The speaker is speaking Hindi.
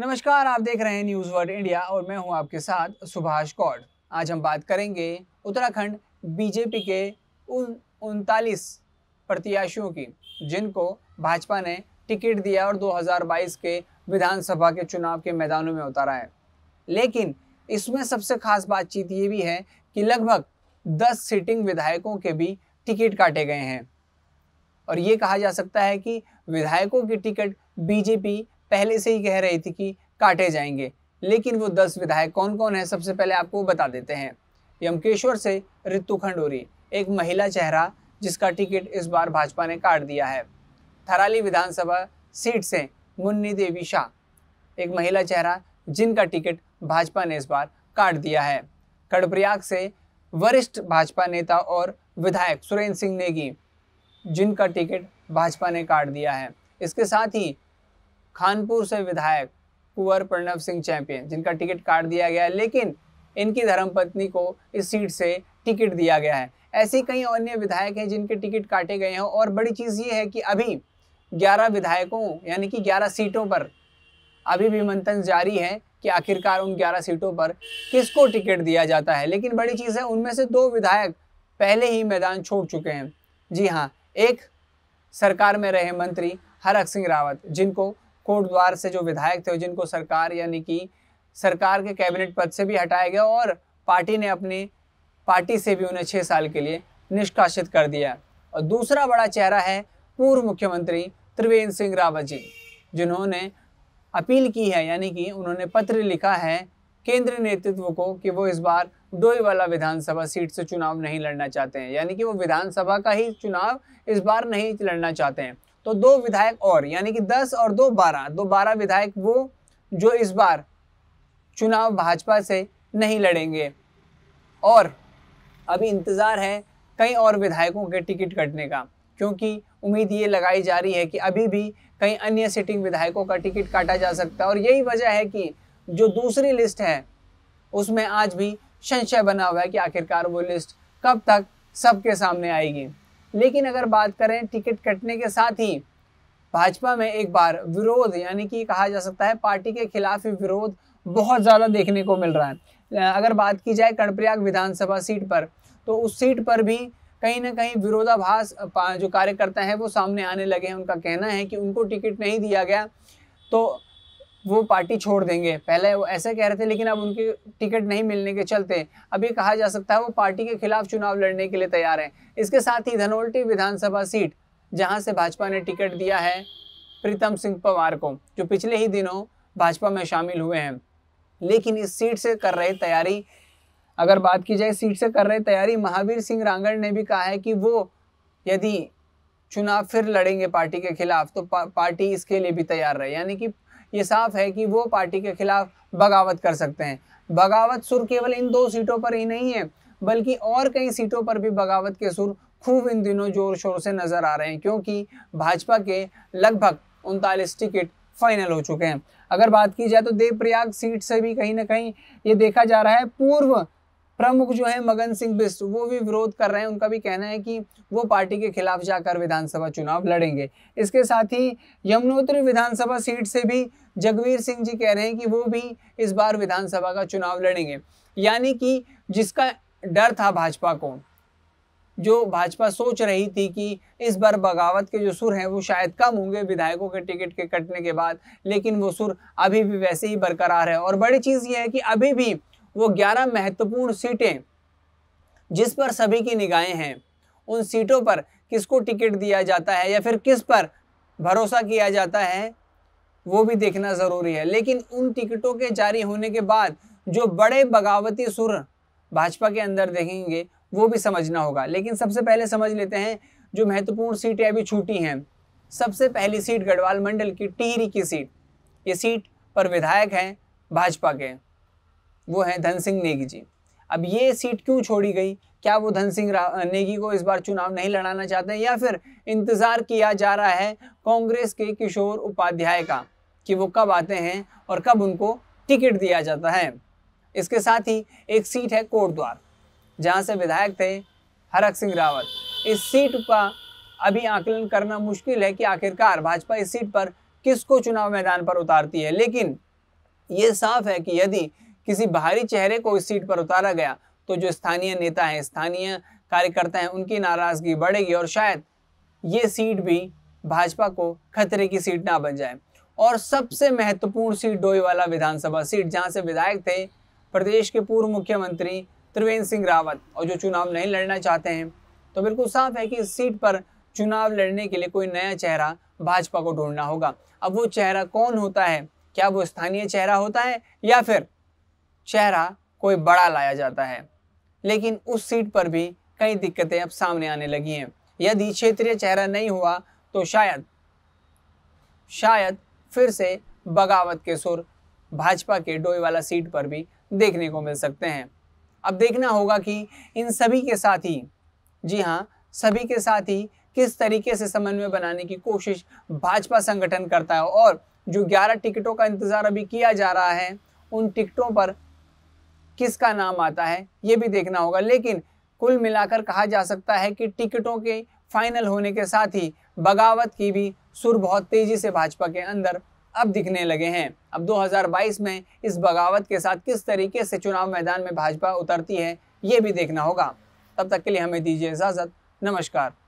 नमस्कार आप देख रहे हैं न्यूज़ वर्ल्ड इंडिया और मैं हूं आपके साथ सुभाष कौर आज हम बात करेंगे उत्तराखंड बीजेपी के उन उनतालीस प्रत्याशियों की जिनको भाजपा ने टिकट दिया और 2022 के विधानसभा के चुनाव के मैदानों में उतारा है लेकिन इसमें सबसे खास बातचीत ये भी है कि लगभग 10 सीटिंग विधायकों के भी टिकट काटे गए हैं और ये कहा जा सकता है कि विधायकों की टिकट बीजेपी पहले से ही कह रही थी कि काटे जाएंगे लेकिन वो दस विधायक कौन कौन है सबसे पहले आपको बता देते हैं यमकेश्वर से रितु खंडूरी एक महिला चेहरा जिसका टिकट इस बार भाजपा ने काट दिया है थराली विधानसभा सीट से मुन्नी देवी शाह एक महिला चेहरा जिनका टिकट भाजपा ने इस बार काट दिया है कड़प्रयाग से वरिष्ठ भाजपा नेता और विधायक सुरेंद्र सिंह नेगी जिनका टिकट भाजपा ने काट दिया है इसके साथ ही खानपुर से विधायक कुंवर प्रणव सिंह चैंपियन जिनका टिकट काट दिया गया है लेकिन इनकी धर्मपत्नी को इस सीट से टिकट दिया गया है ऐसे कई अन्य विधायक हैं जिनके टिकट काटे गए हैं और बड़ी चीज़ ये है कि अभी 11 विधायकों यानी कि 11 सीटों पर अभी भी मंथन जारी है कि आखिरकार उन 11 सीटों पर किसको टिकट दिया जाता है लेकिन बड़ी चीज़ है उनमें से दो विधायक पहले ही मैदान छोड़ चुके हैं जी हाँ एक सरकार में रहे मंत्री हरक सिंह रावत जिनको कोटद्वार से जो विधायक थे जिनको सरकार यानी कि सरकार के कैबिनेट पद से भी हटाया गया और पार्टी ने अपनी पार्टी से भी उन्हें छः साल के लिए निष्कासित कर दिया और दूसरा बड़ा चेहरा है पूर्व मुख्यमंत्री त्रिवेंद्र सिंह रावत जी जिन्होंने अपील की है यानी कि उन्होंने पत्र लिखा है केंद्रीय नेतृत्व को कि वो इस बार डोईवाला विधानसभा सीट से चुनाव नहीं लड़ना चाहते हैं यानी कि वो विधानसभा का ही चुनाव इस बार नहीं लड़ना चाहते हैं तो दो विधायक और यानी कि दस और दो बारह दो बारह विधायक वो जो इस बार चुनाव भाजपा से नहीं लड़ेंगे और अभी इंतज़ार है कई और विधायकों के टिकट कटने का क्योंकि उम्मीद ये लगाई जा रही है कि अभी भी कई अन्य सिटिंग विधायकों का टिकट काटा जा सकता है और यही वजह है कि जो दूसरी लिस्ट है उसमें आज भी संशय बना हुआ है कि आखिरकार वो लिस्ट कब तक सबके सामने आएगी लेकिन अगर बात करें टिकट कटने के साथ ही भाजपा में एक बार विरोध यानी कि कहा जा सकता है पार्टी के खिलाफ ही विरोध बहुत ज़्यादा देखने को मिल रहा है अगर बात की जाए कर्णप्रयाग विधानसभा सीट पर तो उस सीट पर भी कहीं ना कहीं विरोधाभास जो कार्यकर्ता हैं वो सामने आने लगे हैं उनका कहना है कि उनको टिकट नहीं दिया गया तो वो पार्टी छोड़ देंगे पहले वो ऐसा कह रहे थे लेकिन अब उनके टिकट नहीं मिलने के चलते अब ये कहा जा सकता है वो पार्टी के खिलाफ चुनाव लड़ने के लिए तैयार हैं इसके साथ ही धनोल्टी विधानसभा सीट जहां से भाजपा ने टिकट दिया है प्रीतम सिंह पवार को जो पिछले ही दिनों भाजपा में शामिल हुए हैं लेकिन इस सीट से कर रहे तैयारी अगर बात की जाए सीट से कर रहे तैयारी महावीर सिंह रांगड़ ने भी कहा है कि वो यदि चुनाव फिर लड़ेंगे पार्टी के खिलाफ तो पा, पार्टी इसके लिए भी तैयार रहे यानी कि ये साफ है कि वो पार्टी के खिलाफ बगावत कर सकते हैं बगावत सुर केवल इन दो सीटों पर ही नहीं है बल्कि और कई सीटों पर भी बगावत के सुर खूब इन दिनों जोर शोर से नज़र आ रहे हैं क्योंकि भाजपा के लगभग उनतालीस टिकट फाइनल हो चुके हैं अगर बात की जाए तो देवप्रयाग सीट से भी कहीं ना कहीं ये देखा जा रहा है पूर्व प्रमुख जो है मगन सिंह बिस्ट वो भी विरोध कर रहे हैं उनका भी कहना है कि वो पार्टी के खिलाफ जाकर विधानसभा चुनाव लड़ेंगे इसके साथ ही यमुनोत्री विधानसभा सीट से भी जगवीर सिंह जी कह रहे हैं कि वो भी इस बार विधानसभा का चुनाव लड़ेंगे यानी कि जिसका डर था भाजपा को जो भाजपा सोच रही थी कि इस बार बगावत के जो सुर हैं वो शायद कम होंगे विधायकों के टिकट के कटने के बाद लेकिन वो सुर अभी भी वैसे ही बरकरार है और बड़ी चीज़ ये है कि अभी भी वो ग्यारह महत्वपूर्ण सीटें जिस पर सभी की निगाहें हैं उन सीटों पर किसको टिकट दिया जाता है या फिर किस पर भरोसा किया जाता है वो भी देखना ज़रूरी है लेकिन उन टिकटों के जारी होने के बाद जो बड़े बगावती सुर भाजपा के अंदर देखेंगे वो भी समझना होगा लेकिन सबसे पहले समझ लेते हैं जो महत्वपूर्ण सीटें अभी छूटी हैं सबसे पहली सीट गढ़वाल मंडल की टिहरी की सीट ये सीट पर विधायक हैं भाजपा के वो हैं धन सिंह नेगी जी अब ये सीट क्यों छोड़ी गई क्या वो धन सिंह नेगी को इस बार चुनाव नहीं लड़ाना चाहते हैं या फिर इंतज़ार किया जा रहा है कांग्रेस के किशोर उपाध्याय का कि वो कब आते हैं और कब उनको टिकट दिया जाता है इसके साथ ही एक सीट है कोटद्वार जहाँ से विधायक थे हरक सिंह रावत इस सीट का अभी आकलन करना मुश्किल है कि आखिरकार भाजपा इस सीट पर किसको चुनाव मैदान पर उतारती है लेकिन ये साफ है कि यदि किसी बाहरी चेहरे को इस सीट पर उतारा गया तो जो स्थानीय नेता है स्थानीय कार्यकर्ता है उनकी नाराज़गी बढ़ेगी और शायद ये सीट भी भाजपा को खतरे की सीट ना बन जाए और सबसे महत्वपूर्ण सीट डोईवाला विधानसभा सीट जहाँ से विधायक थे प्रदेश के पूर्व मुख्यमंत्री त्रिवेंद्र सिंह रावत और जो चुनाव नहीं लड़ना चाहते हैं तो बिल्कुल साफ है कि इस सीट पर चुनाव लड़ने के लिए कोई नया चेहरा भाजपा को ढूंढना होगा अब वो चेहरा कौन होता है क्या वो स्थानीय चेहरा होता है या फिर चेहरा कोई बड़ा लाया जाता है लेकिन उस सीट पर भी कई दिक्कतें अब सामने आने लगी हैं यदि क्षेत्रीय चेहरा नहीं हुआ तो शायद शायद फिर से बगावत के सुर भाजपा के डोईवाला सीट पर भी देखने को मिल सकते हैं अब देखना होगा कि इन सभी के साथ ही जी हाँ सभी के साथ ही किस तरीके से समन्वय बनाने की कोशिश भाजपा संगठन करता है और जो 11 टिकटों का इंतज़ार अभी किया जा रहा है उन टिकटों पर किसका नाम आता है ये भी देखना होगा लेकिन कुल मिलाकर कहा जा सकता है कि टिकटों के फाइनल होने के साथ ही बगावत की भी सुर बहुत तेज़ी से भाजपा के अंदर अब दिखने लगे हैं अब 2022 में इस बगावत के साथ किस तरीके से चुनाव मैदान में भाजपा उतरती है ये भी देखना होगा तब तक के लिए हमें दीजिए इजाज़त नमस्कार